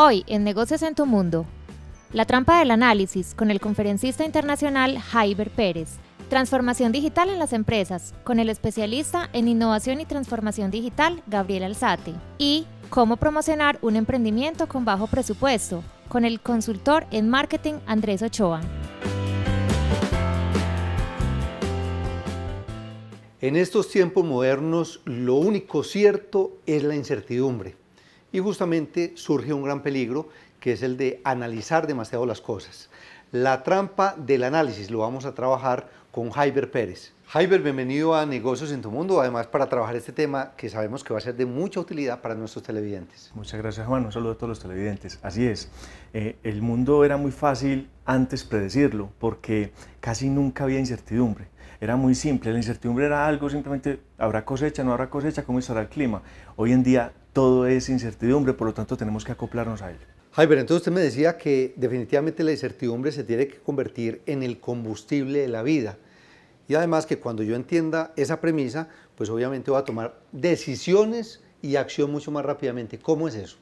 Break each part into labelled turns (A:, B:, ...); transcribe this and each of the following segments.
A: Hoy, en Negocios en tu Mundo, la trampa del análisis con el conferencista internacional Jaiber Pérez, transformación digital en las empresas con el especialista en innovación y transformación digital Gabriel Alzate y cómo promocionar un emprendimiento con bajo presupuesto con el consultor en marketing Andrés Ochoa.
B: En estos tiempos modernos, lo único cierto es la incertidumbre. Y justamente surge un gran peligro que es el de analizar demasiado las cosas. La trampa del análisis lo vamos a trabajar con Jaiber Pérez. Jaiber, bienvenido a Negocios en tu Mundo, además para trabajar este tema que sabemos que va a ser de
C: mucha utilidad para nuestros televidentes. Muchas gracias Juan, un saludo a todos los televidentes. Así es, eh, el mundo era muy fácil antes predecirlo porque casi nunca había incertidumbre. Era muy simple, la incertidumbre era algo, simplemente habrá cosecha, no habrá cosecha, cómo estará el clima. Hoy en día todo es incertidumbre, por lo tanto tenemos que acoplarnos a él. Jaiber, entonces usted me decía
B: que definitivamente la incertidumbre se tiene que convertir en el combustible de la vida. Y además que cuando yo entienda esa premisa, pues obviamente voy a tomar decisiones
C: y acción mucho más rápidamente. ¿Cómo es eso?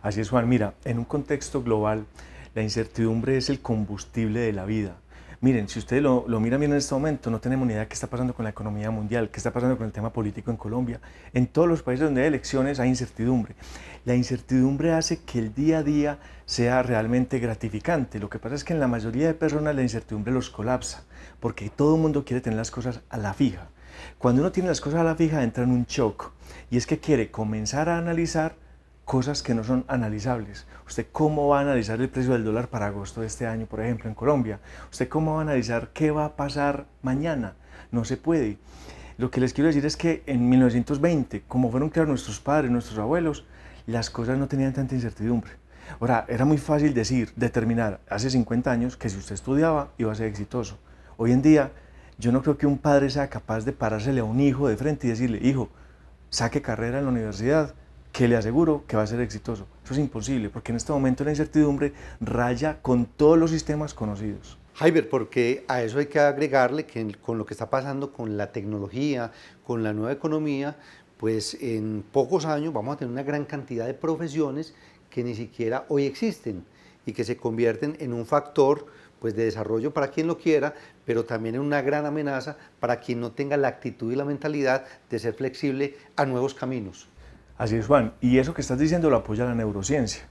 C: Así es, Juan. Mira, en un contexto global, la incertidumbre es el combustible de la vida. Miren, si ustedes lo, lo miran bien en este momento, no tenemos ni idea qué está pasando con la economía mundial, qué está pasando con el tema político en Colombia. En todos los países donde hay elecciones hay incertidumbre. La incertidumbre hace que el día a día sea realmente gratificante. Lo que pasa es que en la mayoría de personas la incertidumbre los colapsa, porque todo el mundo quiere tener las cosas a la fija. Cuando uno tiene las cosas a la fija entra en un shock y es que quiere comenzar a analizar cosas que no son analizables. ¿Usted cómo va a analizar el precio del dólar para agosto de este año, por ejemplo, en Colombia? ¿Usted cómo va a analizar qué va a pasar mañana? No se puede. Lo que les quiero decir es que en 1920, como fueron creados nuestros padres, nuestros abuelos, las cosas no tenían tanta incertidumbre. Ahora, era muy fácil decir, determinar hace 50 años que si usted estudiaba iba a ser exitoso. Hoy en día, yo no creo que un padre sea capaz de parársele a un hijo de frente y decirle, hijo, saque carrera en la universidad que le aseguro que va a ser exitoso. Eso es imposible, porque en este momento la incertidumbre raya con todos los sistemas conocidos.
B: Jaiber, porque a eso hay que agregarle que con lo que está pasando con la tecnología, con la nueva economía, pues en pocos años vamos a tener una gran cantidad de profesiones que ni siquiera hoy existen y que se convierten en un factor pues de desarrollo para quien lo quiera, pero también en una gran amenaza
C: para quien no tenga la actitud y la mentalidad de ser flexible a nuevos caminos. Así es, Juan. Y eso que estás diciendo lo apoya la neurociencia.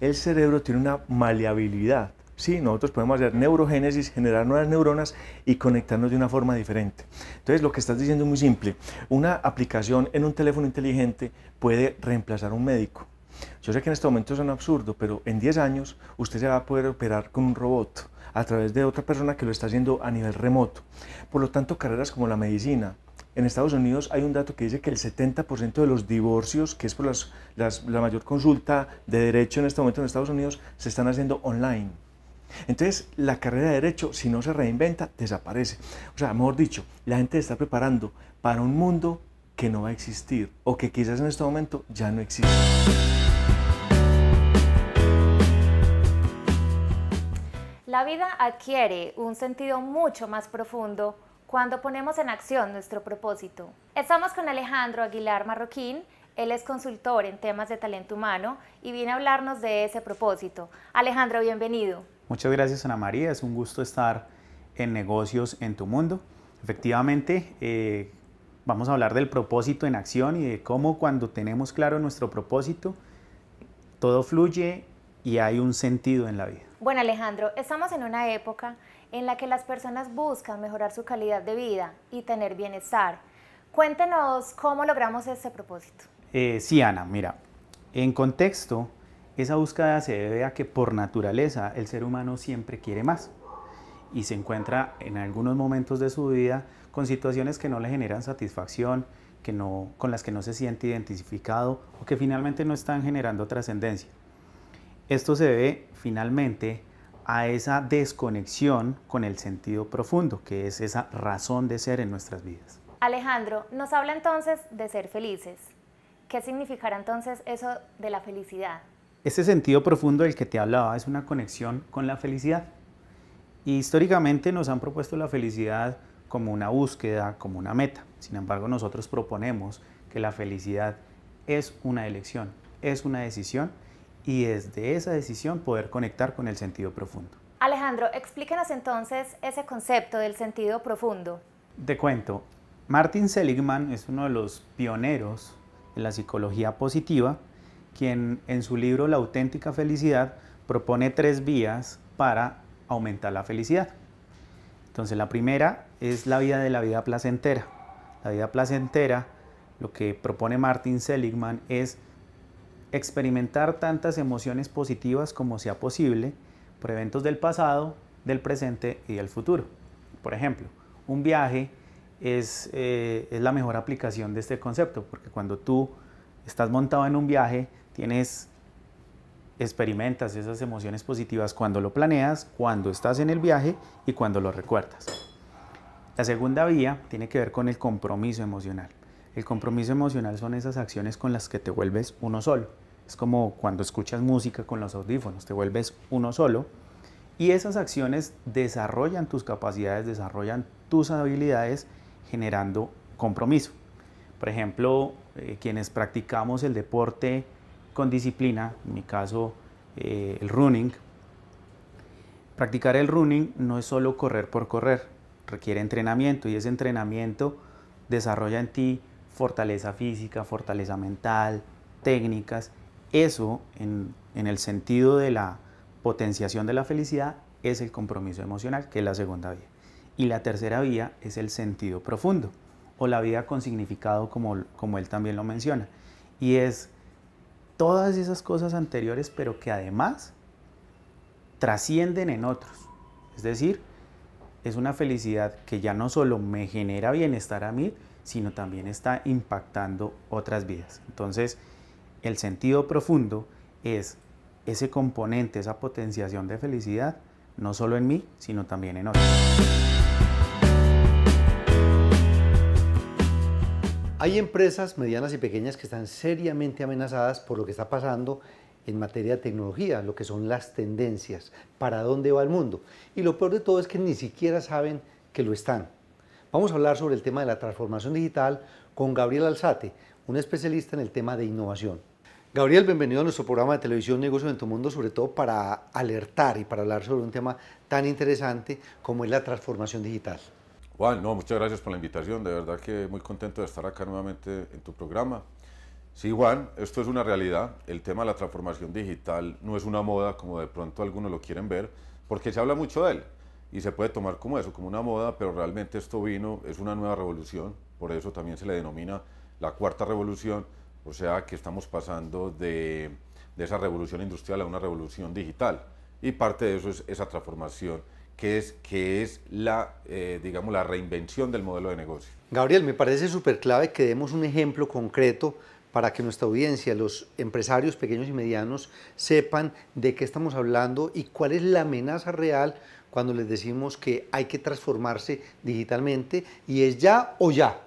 C: El cerebro tiene una maleabilidad. Sí, nosotros podemos hacer neurogénesis, generar nuevas neuronas y conectarnos de una forma diferente. Entonces, lo que estás diciendo es muy simple. Una aplicación en un teléfono inteligente puede reemplazar a un médico. Yo sé que en este momento es un absurdo, pero en 10 años usted se va a poder operar con un robot a través de otra persona que lo está haciendo a nivel remoto. Por lo tanto, carreras como la medicina, en Estados Unidos hay un dato que dice que el 70% de los divorcios, que es por las, la mayor consulta de derecho en este momento en Estados Unidos, se están haciendo online. Entonces, la carrera de derecho, si no se reinventa, desaparece. O sea, mejor dicho, la gente está preparando para un mundo que no va a existir o que quizás en este momento ya no existe.
A: La vida adquiere un sentido mucho más profundo cuando ponemos en acción nuestro propósito. Estamos con Alejandro Aguilar Marroquín. Él es consultor en temas de talento humano y viene a hablarnos de ese propósito. Alejandro, bienvenido.
D: Muchas gracias, Ana María. Es un gusto estar en negocios en tu mundo. Efectivamente, eh, vamos a hablar del propósito en acción y de cómo cuando tenemos claro nuestro propósito, todo fluye y hay un sentido en la vida.
A: Bueno, Alejandro, estamos en una época en la que las personas buscan mejorar su calidad de vida y tener bienestar. Cuéntenos cómo logramos ese propósito.
D: Eh, sí, Ana, mira, en contexto, esa búsqueda se debe a que por naturaleza el ser humano siempre quiere más y se encuentra en algunos momentos de su vida con situaciones que no le generan satisfacción, que no, con las que no se siente identificado o que finalmente no están generando trascendencia. Esto se debe finalmente a esa desconexión con el sentido profundo, que es esa razón de ser en nuestras vidas.
A: Alejandro, nos habla entonces de ser felices. ¿Qué significará entonces eso de la felicidad?
D: Ese sentido profundo del que te hablaba es una conexión con la felicidad. Y históricamente nos han propuesto la felicidad como una búsqueda, como una meta. Sin embargo, nosotros proponemos que la felicidad es una elección, es una decisión y desde esa decisión poder conectar con el sentido profundo.
A: Alejandro, explíquenos entonces ese concepto del sentido profundo.
D: de cuento, Martin Seligman es uno de los pioneros en la psicología positiva, quien en su libro La auténtica felicidad propone tres vías para aumentar la felicidad. Entonces la primera es la vida de la vida placentera. La vida placentera, lo que propone Martin Seligman es experimentar tantas emociones positivas como sea posible por eventos del pasado, del presente y del futuro. Por ejemplo, un viaje eh, es, la mejor aplicación de este concepto, porque cuando tú estás montado en un viaje, tienes experimentas esas emociones positivas cuando lo planeas, cuando estás en el viaje y cuando lo recuerdas. La segunda vía tiene que ver con el compromiso emocional. El compromiso emocional son esas acciones con las que te vuelves uno solo. Es como cuando escuchas música con los audífonos, te vuelves uno solo. Y esas acciones desarrollan tus capacidades, desarrollan tus habilidades generando compromiso. Por ejemplo, eh, quienes practicamos el deporte con disciplina, en mi caso eh, el running, practicar el running no es solo correr por correr, requiere entrenamiento y ese entrenamiento desarrolla en ti fortaleza física, fortaleza mental, técnicas. Eso, en, el sentido de la potenciación de la felicidad, es el compromiso emocional, que es la segunda vía. Y la tercera vía es el sentido profundo, o la vida con significado, como, como él también lo menciona. Y es todas esas cosas anteriores, pero que además trascienden en otros. Es decir, es una felicidad que ya no solo me genera bienestar a mí, sino también está impactando otras vidas. Entonces, el sentido profundo es ese componente, esa potenciación de felicidad, no solo en mí, sino también en otros. Hay empresas medianas y pequeñas que están seriamente
B: amenazadas por lo que está pasando en materia de tecnología, lo que son las tendencias, para dónde va el mundo. Y lo peor de todo es que ni siquiera saben que lo están. Vamos a hablar sobre el tema de la transformación digital con Gabriel Alzate, un especialista en el tema de innovación. Gabriel, bienvenido a nuestro programa de televisión Negocios en tu Mundo, sobre todo para alertar y para hablar sobre un tema tan interesante como es la transformación digital.
E: Juan, no, muchas gracias por la invitación, de verdad que muy contento de estar acá nuevamente en tu programa. Sí, Juan, esto es una realidad, el tema de la transformación digital no es una moda como de pronto algunos lo quieren ver, porque se habla mucho de él, y se puede tomar como eso, como una moda, pero realmente esto vino, es una nueva revolución, por eso también se le denomina la cuarta revolución, o sea que estamos pasando de, de esa revolución industrial a una revolución digital y parte de eso es esa transformación que es, que es la, eh, digamos, la reinvención del modelo de negocio.
B: Gabriel, me parece súper clave que demos un ejemplo concreto para que nuestra audiencia, los empresarios pequeños y medianos, sepan de qué estamos hablando y cuál es la amenaza real cuando les decimos que hay que transformarse digitalmente y es ya o ya.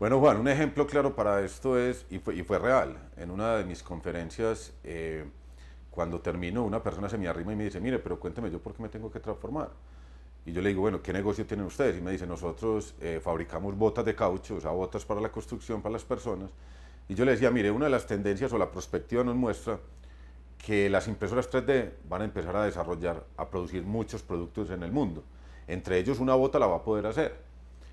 E: Bueno, Juan, un ejemplo claro para esto es, y fue, y fue real, en una de mis conferencias, eh, cuando termino, una persona se me arrima y me dice, mire, pero cuénteme yo por qué me tengo que transformar. Y yo le digo, bueno, ¿qué negocio tienen ustedes? Y me dice, nosotros eh, fabricamos botas de caucho, o sea, botas para la construcción, para las personas. Y yo le decía, mire, una de las tendencias o la perspectiva nos muestra que las impresoras 3D van a empezar a desarrollar, a producir muchos productos en el mundo. Entre ellos una bota la va a poder hacer.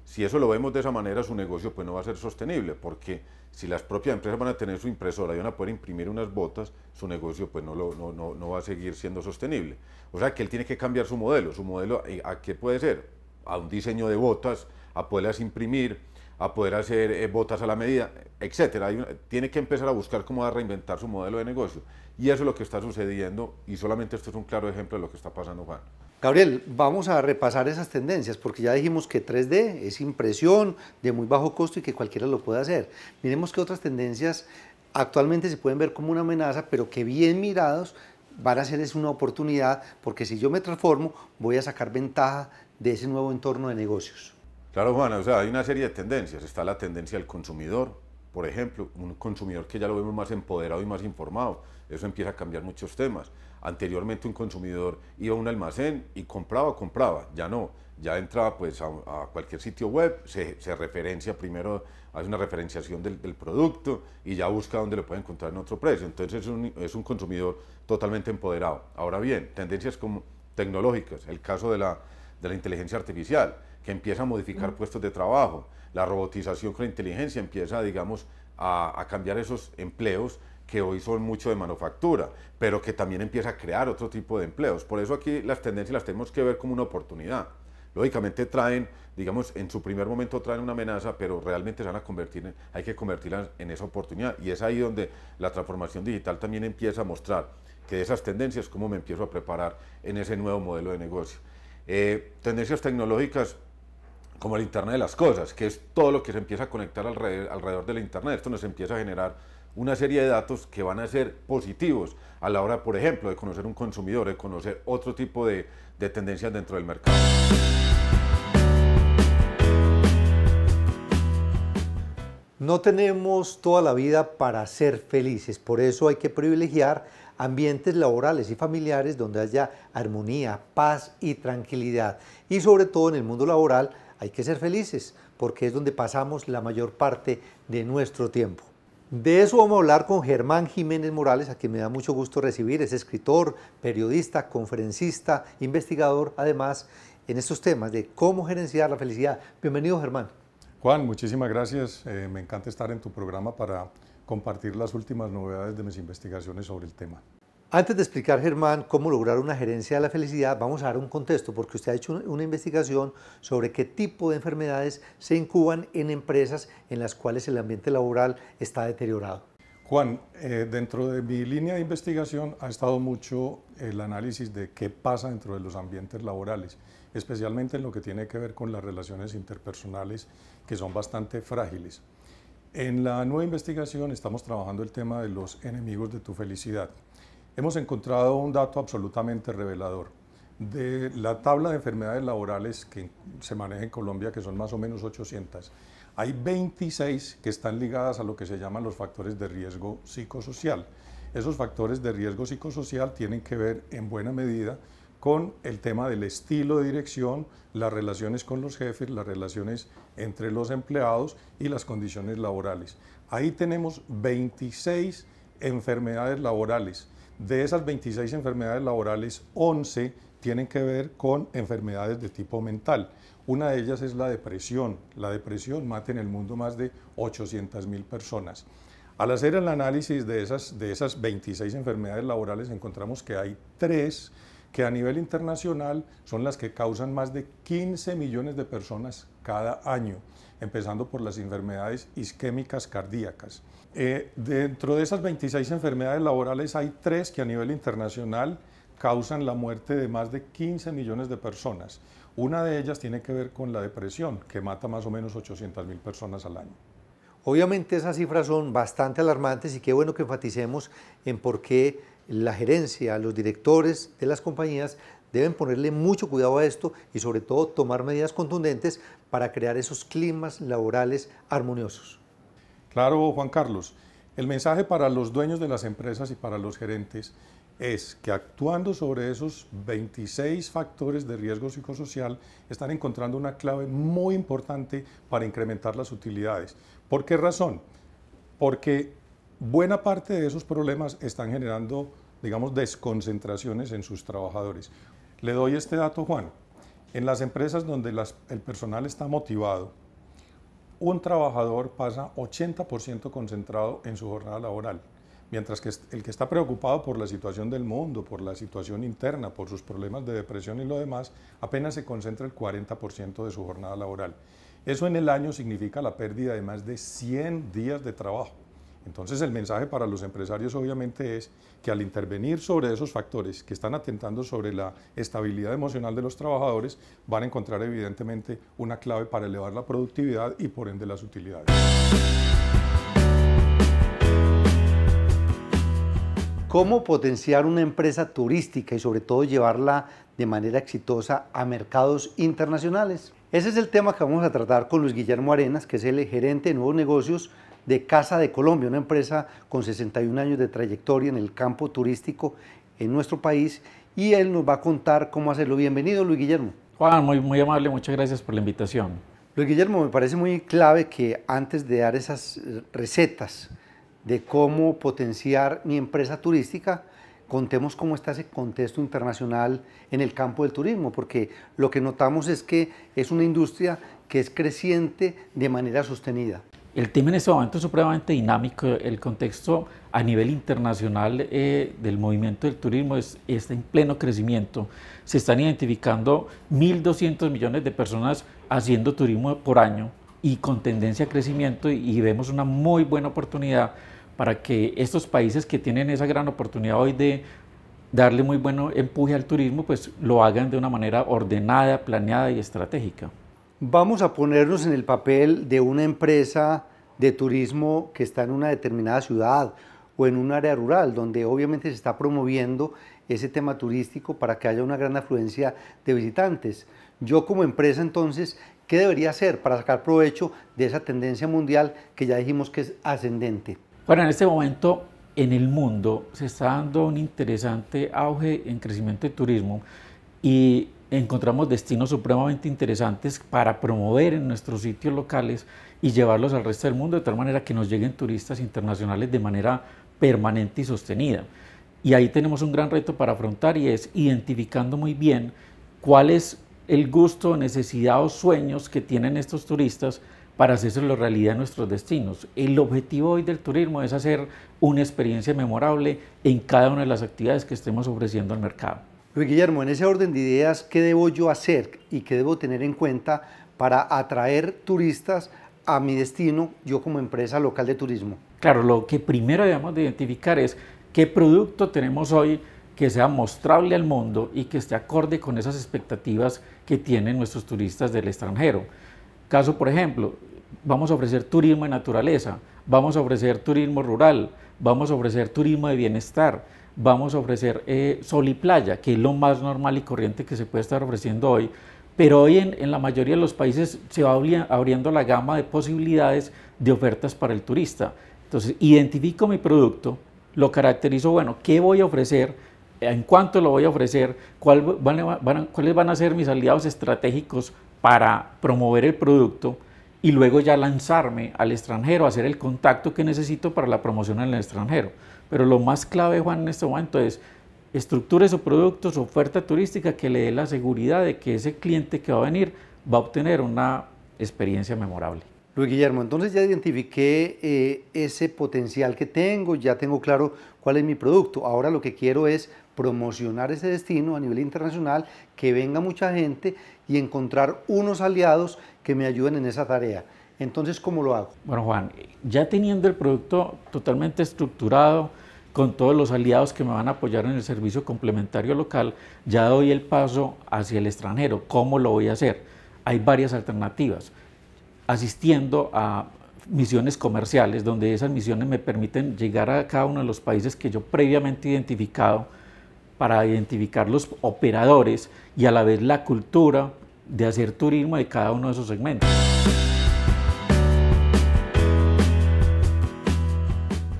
E: Si eso lo vemos de esa manera, su negocio pues no va a ser sostenible, porque si las propias empresas van a tener su impresora y van a poder imprimir unas botas, su negocio pues no, no va a seguir siendo sostenible. O sea que él tiene que cambiar su modelo. ¿Su modelo eh, a qué puede ser? A un diseño de botas, a poderlas imprimir, a poder hacer eh, botas a la medida, etcétera. tiene que empezar a buscar cómo a reinventar su modelo de negocio. Y eso es lo que está sucediendo y solamente esto es un claro ejemplo de lo que está pasando, Juan.
B: Gabriel, vamos a repasar esas tendencias porque ya dijimos que 3D es impresión de muy bajo costo y que cualquiera lo puede hacer. Miremos qué otras tendencias actualmente se pueden ver como una amenaza, pero que bien mirados van a ser es una oportunidad porque si
E: yo me transformo voy a sacar ventaja de ese nuevo entorno de negocios. Claro, Juan, o sea, hay una serie de tendencias. Está la tendencia del consumidor, por ejemplo, un consumidor que ya lo vemos más empoderado y más informado. Eso empieza a cambiar muchos temas. Anteriormente un consumidor iba a un almacén y compraba, compraba, ya no. Ya entraba pues a, cualquier sitio web, se, referencia primero, hace una referenciación del, producto y ya busca dónde lo puede encontrar en otro precio. Entonces es un, consumidor totalmente empoderado. Ahora bien, tendencias como tecnológicas, el caso de la, de la inteligencia artificial que empieza a modificar mm. puestos de trabajo. La robotización con la inteligencia empieza, digamos, a, cambiar esos empleos que hoy son mucho de manufactura, pero que también empieza a crear otro tipo de empleos. Por eso aquí las tendencias las tenemos que ver como una oportunidad. Lógicamente traen, digamos, en su primer momento traen una amenaza, pero realmente van a convertir, hay que convertirlas en esa oportunidad. Y es ahí donde la transformación digital también empieza a mostrar que esas tendencias, cómo me empiezo a preparar en ese nuevo modelo de negocio. Eh, tendencias tecnológicas, como el Internet de las Cosas, que es todo lo que se empieza a conectar alrededor, alrededor del Internet. Esto nos empieza a generar una serie de datos que van a ser positivos a la hora, por ejemplo, de conocer un consumidor, de conocer otro tipo de, de tendencias dentro del mercado.
B: No tenemos toda la vida para ser felices, por eso hay que privilegiar ambientes laborales y familiares donde haya armonía, paz y tranquilidad. Y sobre todo en el mundo laboral hay que ser felices porque es donde pasamos la mayor parte de nuestro tiempo. De eso vamos a hablar con Germán Jiménez Morales, a quien me da mucho gusto recibir. Es escritor, periodista, conferencista, investigador, además, en estos temas de cómo gerenciar la felicidad. Bienvenido, Germán.
F: Juan, muchísimas gracias. Eh, me encanta estar en tu programa para compartir las últimas novedades de mis investigaciones sobre el tema. Antes de explicar, Germán, cómo
B: lograr una gerencia de la felicidad, vamos a dar un contexto, porque usted ha hecho una investigación sobre qué tipo de enfermedades se incuban en empresas en las cuales el ambiente laboral está deteriorado. Juan,
F: eh, dentro de mi línea de investigación ha estado mucho el análisis de qué pasa dentro de los ambientes laborales, especialmente en lo que tiene que ver con las relaciones interpersonales, que son bastante frágiles. En la nueva investigación estamos trabajando el tema de los enemigos de tu felicidad hemos encontrado un dato absolutamente revelador. De la tabla de enfermedades laborales que se maneja en Colombia, que son más o menos 800, hay 26 que están ligadas a lo que se llaman los factores de riesgo psicosocial. Esos factores de riesgo psicosocial tienen que ver en buena medida con el tema del estilo de dirección, las relaciones con los jefes, las relaciones entre los empleados y las condiciones laborales. Ahí tenemos 26 enfermedades laborales. De esas 26 enfermedades laborales, 11 tienen que ver con enfermedades de tipo mental. Una de ellas es la depresión. La depresión mata en el mundo más de 800.000 personas. Al hacer el análisis de esas, de esas 26 enfermedades laborales, encontramos que hay tres que a nivel internacional son las que causan más de 15 millones de personas cada año empezando por las enfermedades isquémicas cardíacas. Eh, dentro de esas 26 enfermedades laborales hay tres que a nivel internacional causan la muerte de más de 15 millones de personas. Una de ellas tiene que ver con la depresión, que mata más o menos 800 mil personas al año. Obviamente esas cifras son bastante alarmantes y qué bueno que
B: enfaticemos en por qué la gerencia, los directores de las compañías Deben ponerle mucho cuidado a esto y sobre todo tomar medidas contundentes para crear esos climas
F: laborales armoniosos. Claro, Juan Carlos. El mensaje para los dueños de las empresas y para los gerentes es que actuando sobre esos 26 factores de riesgo psicosocial están encontrando una clave muy importante para incrementar las utilidades. ¿Por qué razón? Porque buena parte de esos problemas están generando, digamos, desconcentraciones en sus trabajadores. Le doy este dato, Juan. En las empresas donde el personal está motivado, un trabajador pasa 80% concentrado en su jornada laboral, mientras que el que está preocupado por la situación del mundo, por la situación interna, por sus problemas de depresión y lo demás, apenas se concentra el 40% de su jornada laboral. Eso en el año significa la pérdida de más de 100 días de trabajo. Entonces el mensaje para los empresarios obviamente es que al intervenir sobre esos factores que están atentando sobre la estabilidad emocional de los trabajadores, van a encontrar evidentemente una clave para elevar la productividad y por ende las utilidades.
B: ¿Cómo potenciar una empresa turística y sobre todo llevarla de manera exitosa a mercados internacionales? Ese es el tema que vamos a tratar con Luis Guillermo Arenas, que es el gerente de nuevos negocios de Casa de Colombia, una empresa con 61 años de trayectoria en el campo turístico en nuestro país y él nos va a contar cómo hacerlo. Bienvenido, Luis Guillermo.
G: Juan, muy, muy amable, muchas gracias por la invitación. Luis Guillermo, me parece
B: muy clave que antes de dar esas recetas de cómo potenciar mi empresa turística, contemos cómo está ese contexto internacional en el campo del turismo, porque lo que notamos es que es una industria que es creciente de manera sostenida.
G: El tema en este momento es supremamente dinámico. El contexto a nivel internacional eh, del movimiento del turismo es, está en pleno crecimiento. Se están identificando 1.200 millones de personas haciendo turismo por año y con tendencia a crecimiento y, y vemos una muy buena oportunidad para que estos países que tienen esa gran oportunidad hoy de darle muy buen empuje al turismo, pues lo hagan de una manera ordenada, planeada y estratégica.
B: Vamos a ponernos en el papel de una empresa de turismo que está en una determinada ciudad o en un área rural, donde obviamente se está promoviendo ese tema turístico para que haya una gran afluencia de visitantes. Yo como empresa entonces, ¿qué debería hacer para sacar provecho de esa tendencia mundial que ya dijimos que es ascendente?
G: Bueno, en este momento en el mundo se está dando un interesante auge en crecimiento de turismo y encontramos destinos supremamente interesantes para promover en nuestros sitios locales y llevarlos al resto del mundo de tal manera que nos lleguen turistas internacionales de manera permanente y sostenida. Y ahí tenemos un gran reto para afrontar y es identificando muy bien cuál es el gusto, necesidad o sueños que tienen estos turistas para la realidad en nuestros destinos. El objetivo hoy del turismo es hacer una experiencia memorable en cada una de las actividades que estemos ofreciendo al mercado.
B: Luis Guillermo, en ese orden de ideas, ¿qué debo yo hacer y qué debo tener en cuenta para atraer turistas
G: a mi destino, yo como empresa local de turismo? Claro, lo que primero debemos de identificar es qué producto tenemos hoy que sea mostrable al mundo y que esté acorde con esas expectativas que tienen nuestros turistas del extranjero. Caso, por ejemplo, vamos a ofrecer turismo de naturaleza, vamos a ofrecer turismo rural, vamos a ofrecer turismo de bienestar vamos a ofrecer eh, sol y playa, que es lo más normal y corriente que se puede estar ofreciendo hoy. Pero hoy en, en la mayoría de los países se va abriendo la gama de posibilidades de ofertas para el turista. Entonces, identifico mi producto, lo caracterizo, bueno, ¿qué voy a ofrecer? ¿En cuánto lo voy a ofrecer? ¿Cuáles van a ser mis aliados estratégicos para promover el producto? Y luego ya lanzarme al extranjero, hacer el contacto que necesito para la promoción en el extranjero. Pero lo más clave, Juan, en este momento es estructurar esos productos, oferta turística que le dé la seguridad de que ese cliente que va a venir va a obtener una experiencia memorable.
B: Luis Guillermo, entonces ya identifiqué eh, ese potencial que tengo, ya tengo claro cuál es mi producto. Ahora lo que quiero es promocionar ese destino a nivel internacional, que venga mucha gente y encontrar unos aliados que me ayuden en esa tarea. Entonces, ¿cómo lo hago?
G: Bueno, Juan, ya teniendo el producto totalmente estructurado, con todos los aliados que me van a apoyar en el servicio complementario local, ya doy el paso hacia el extranjero. ¿Cómo lo voy a hacer? Hay varias alternativas. Asistiendo a misiones comerciales, donde esas misiones me permiten llegar a cada uno de los países que yo previamente he identificado para identificar los operadores y a la vez la cultura de hacer turismo de cada uno de esos segmentos.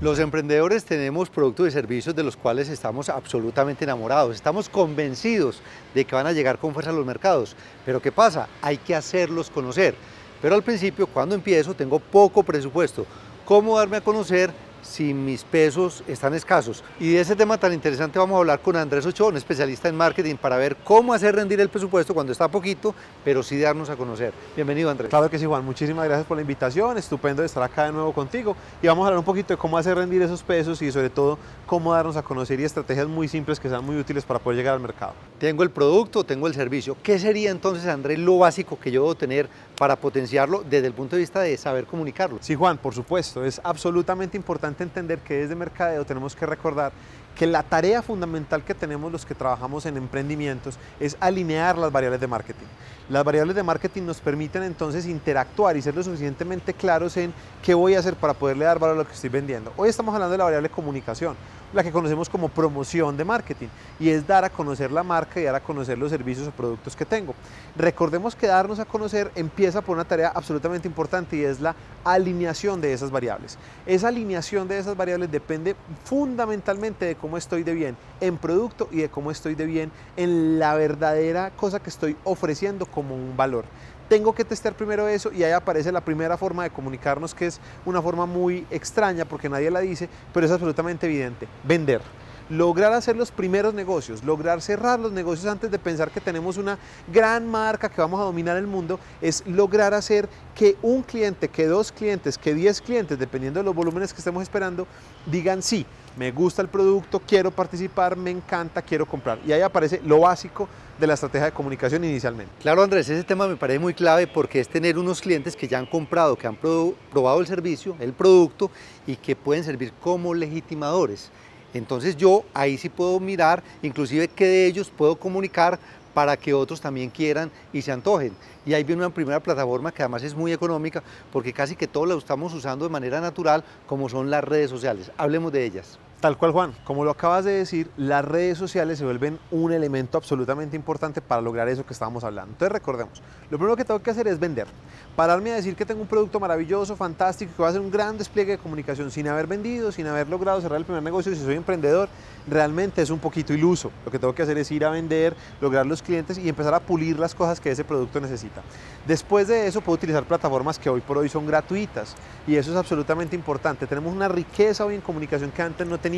B: Los emprendedores tenemos productos y servicios de los cuales estamos absolutamente enamorados, estamos convencidos de que van a llegar con fuerza a los mercados, pero ¿qué pasa? Hay que hacerlos conocer. Pero al principio, cuando empiezo, tengo poco presupuesto. ¿Cómo darme a conocer? si mis pesos están escasos. Y de ese tema tan interesante vamos a hablar con Andrés Ochoa, especialista en marketing, para ver cómo hacer rendir el presupuesto cuando está poquito, pero sí darnos a conocer.
H: Bienvenido Andrés. Claro que sí Juan, muchísimas gracias por la invitación, estupendo de estar acá de nuevo contigo y vamos a hablar un poquito de cómo hacer rendir esos pesos y sobre todo cómo darnos a conocer y estrategias muy simples que sean muy útiles para poder llegar al mercado. Tengo el producto,
B: tengo el servicio. ¿Qué sería entonces Andrés lo básico que yo debo tener para potenciarlo desde el punto de vista de saber comunicarlo? Sí Juan, por supuesto, es absolutamente importante entender que desde mercadeo
H: tenemos que recordar que la tarea fundamental que tenemos los que trabajamos en emprendimientos es alinear las variables de marketing. Las variables de marketing nos permiten entonces interactuar y ser lo suficientemente claros en qué voy a hacer para poderle dar valor a lo que estoy vendiendo. Hoy estamos hablando de la variable comunicación, la que conocemos como promoción de marketing, y es dar a conocer la marca y dar a conocer los servicios o productos que tengo. Recordemos que darnos a conocer empieza por una tarea absolutamente importante y es la alineación de esas variables. Esa alineación de esas variables depende fundamentalmente de cómo estoy de bien en producto y de cómo estoy de bien en la verdadera cosa que estoy ofreciendo como un valor. Tengo que testear primero eso y ahí aparece la primera forma de comunicarnos que es una forma muy extraña porque nadie la dice, pero es absolutamente evidente, vender lograr hacer los primeros negocios, lograr cerrar los negocios antes de pensar que tenemos una gran marca que vamos a dominar el mundo, es lograr hacer que un cliente, que dos clientes, que diez clientes, dependiendo de los volúmenes que estemos esperando, digan sí, me gusta el producto, quiero participar, me encanta, quiero comprar. Y ahí aparece lo básico de la
B: estrategia de comunicación inicialmente. Claro, Andrés, ese tema me parece muy clave porque es tener unos clientes que ya han comprado, que han probado el servicio, el producto y que pueden servir como legitimadores. Entonces yo ahí sí puedo mirar, inclusive qué de ellos puedo comunicar para que otros también quieran y se antojen. Y ahí viene una primera plataforma que además es muy económica porque casi que todos la estamos usando de manera natural como son las redes sociales. Hablemos de ellas.
H: Tal cual, Juan. Como lo acabas de decir, las redes sociales se vuelven un elemento absolutamente importante para lograr eso que estábamos hablando. Entonces, recordemos, lo primero que tengo que hacer es vender. Pararme a decir que tengo un producto maravilloso, fantástico, que va a hacer un gran despliegue de comunicación sin haber vendido, sin haber logrado cerrar el primer negocio, si soy emprendedor, realmente es un poquito iluso. Lo que tengo que hacer es ir a vender, lograr los clientes y empezar a pulir las cosas que ese producto necesita. Después de eso, puedo utilizar plataformas que hoy por hoy son gratuitas y eso es absolutamente importante. Tenemos una riqueza hoy en comunicación que antes no teníamos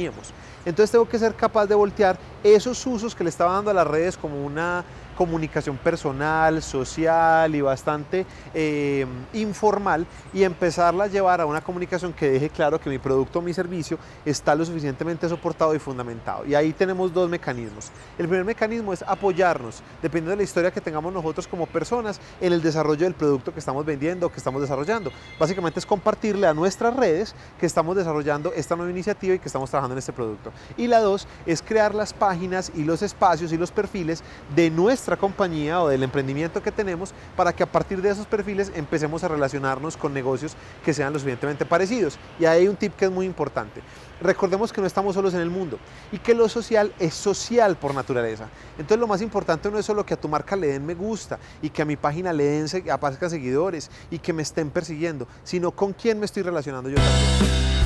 H: entonces tengo que ser capaz de voltear esos usos que le estaba dando a las redes como una comunicación personal, social y bastante eh, informal y empezarla a llevar a una comunicación que deje claro que mi producto o mi servicio está lo suficientemente soportado y fundamentado. Y ahí tenemos dos mecanismos. El primer mecanismo es apoyarnos, dependiendo de la historia que tengamos nosotros como personas, en el desarrollo del producto que estamos vendiendo o que estamos desarrollando. Básicamente es compartirle a nuestras redes que estamos desarrollando esta nueva iniciativa y que estamos trabajando en este producto. Y la dos es crear las páginas y los espacios y los perfiles de nuestra compañía o del emprendimiento que tenemos para que a partir de esos perfiles empecemos a relacionarnos con negocios que sean lo suficientemente parecidos. Y hay un tip que es muy importante. Recordemos que no estamos solos en el mundo y que lo social es social por naturaleza. Entonces lo más importante no es solo que a tu marca le den me gusta y que a mi página le den aparezcan seguidores y que me estén persiguiendo, sino con quién me estoy relacionando yo también.